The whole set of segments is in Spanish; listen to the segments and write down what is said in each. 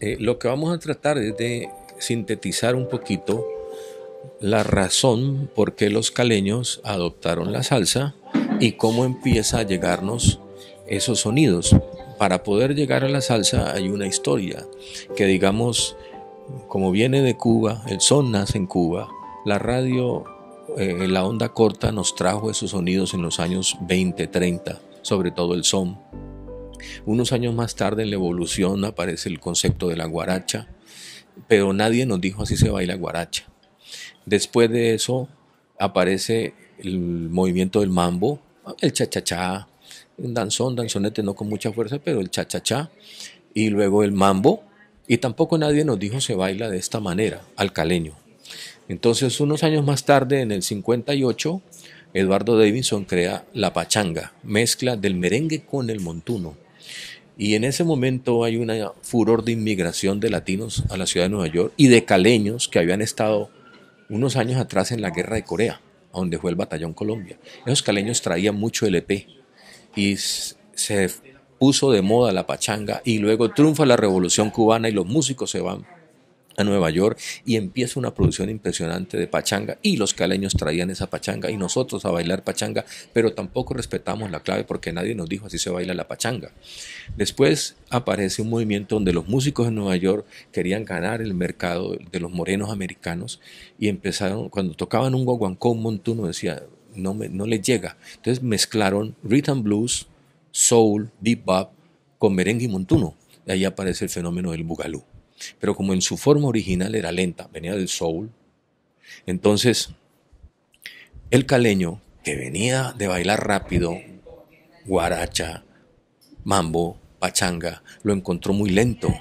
Eh, lo que vamos a tratar es de sintetizar un poquito la razón por qué los caleños adoptaron la salsa y cómo empieza a llegarnos esos sonidos. Para poder llegar a la salsa hay una historia que digamos, como viene de Cuba, el son nace en Cuba, la radio, eh, la onda corta nos trajo esos sonidos en los años 20, 30, sobre todo el son. Unos años más tarde en la evolución aparece el concepto de la guaracha, pero nadie nos dijo así se baila guaracha. Después de eso aparece el movimiento del mambo, el cha cha un danzón, danzonete no con mucha fuerza, pero el cha cha y luego el mambo, y tampoco nadie nos dijo se baila de esta manera, al caleño. Entonces, unos años más tarde, en el 58, Eduardo Davidson crea la pachanga, mezcla del merengue con el montuno. Y en ese momento hay un furor de inmigración de latinos a la ciudad de Nueva York y de caleños que habían estado unos años atrás en la guerra de Corea, donde fue el batallón Colombia. Esos caleños traían mucho LP e y se puso de moda la pachanga y luego triunfa la revolución cubana y los músicos se van a Nueva York y empieza una producción impresionante de pachanga y los caleños traían esa pachanga y nosotros a bailar pachanga, pero tampoco respetamos la clave porque nadie nos dijo así se baila la pachanga. Después aparece un movimiento donde los músicos de Nueva York querían ganar el mercado de los morenos americanos y empezaron, cuando tocaban un guaguancón montuno decía, no, me, no les llega. Entonces mezclaron rhythm blues, soul, bebop con merengue y montuno. Y ahí aparece el fenómeno del bugalú. Pero como en su forma original era lenta, venía del soul, entonces el caleño que venía de bailar rápido, guaracha, mambo, pachanga, lo encontró muy lento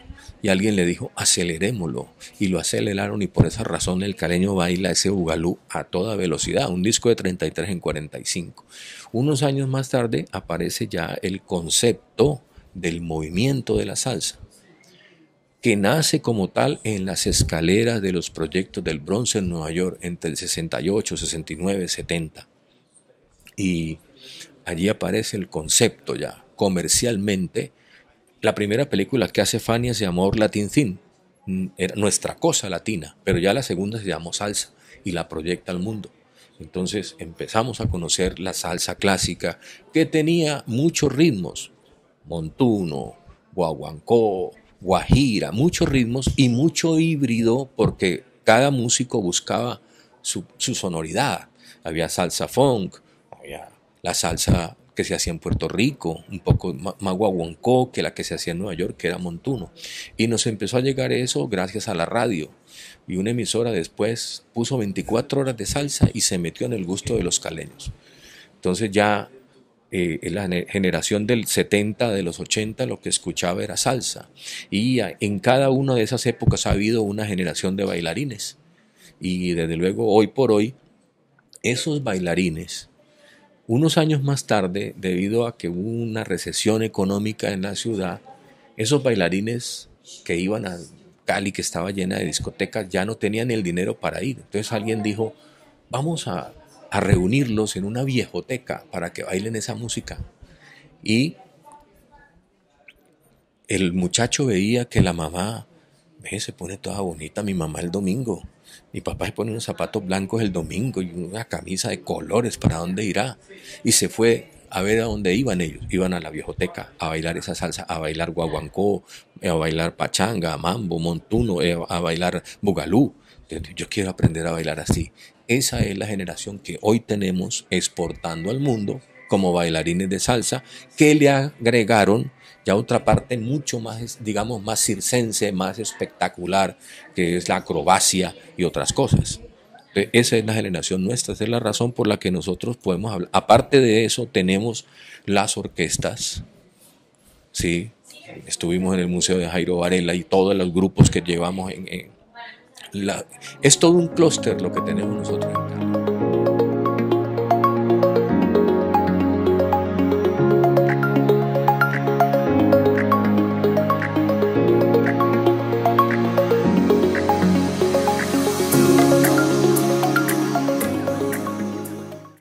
y alguien le dijo acelerémoslo y lo aceleraron y por esa razón el caleño baila ese ugalú a toda velocidad, un disco de 33 en 45. Unos años más tarde aparece ya el concepto del movimiento de la salsa que nace como tal en las escaleras de los proyectos del bronce en Nueva York entre el 68, 69, 70. Y allí aparece el concepto ya, comercialmente. La primera película que hace Fania se llamó Latin Thin, mm, era nuestra cosa latina, pero ya la segunda se llamó salsa y la proyecta al mundo. Entonces empezamos a conocer la salsa clásica que tenía muchos ritmos, montuno, guaguancó, guajira, muchos ritmos y mucho híbrido porque cada músico buscaba su, sonoridad. Había salsa funk, había la salsa que se hacía en Puerto Rico, un poco más guaguancó que la que se hacía en Nueva York, que era montuno. Y nos empezó a llegar eso gracias a la radio. Y una emisora después puso 24 horas de salsa y se metió en el gusto de los caleños. Entonces ya eh, la generación del 70, de los 80, lo que escuchaba era salsa. Y en cada una de esas épocas ha habido una generación de bailarines. Y desde luego, hoy por hoy, esos bailarines, unos años más tarde, debido a que hubo una recesión económica en la ciudad, esos bailarines que iban a Cali, que estaba llena de discotecas, ya no tenían el dinero para ir. Entonces alguien dijo, vamos a a reunirlos en una viejoteca para que bailen esa música. Y el muchacho veía que la mamá, ve, se pone toda bonita mi mamá el domingo, mi papá se pone unos zapatos blancos el domingo y una camisa de colores, ¿para dónde irá? Y se fue a ver a dónde iban ellos. Iban a la viejoteca a bailar esa salsa, a bailar guaguancó, a bailar pachanga, mambo, montuno, eh, a bailar bugalú. Yo quiero aprender a bailar así. Esa es la generación que hoy tenemos exportando al mundo como bailarines de salsa que le agregaron ya otra parte mucho más, digamos, más circense, más espectacular, que es la acrobacia y otras cosas. E, esa es la generación nuestra, esa es la razón por la que nosotros podemos hablar. Aparte de eso, tenemos las orquestas, ¿sí? Estuvimos en el Museo de Jairo Varela y todos los grupos que llevamos en, la, es todo un clúster lo que tenemos nosotros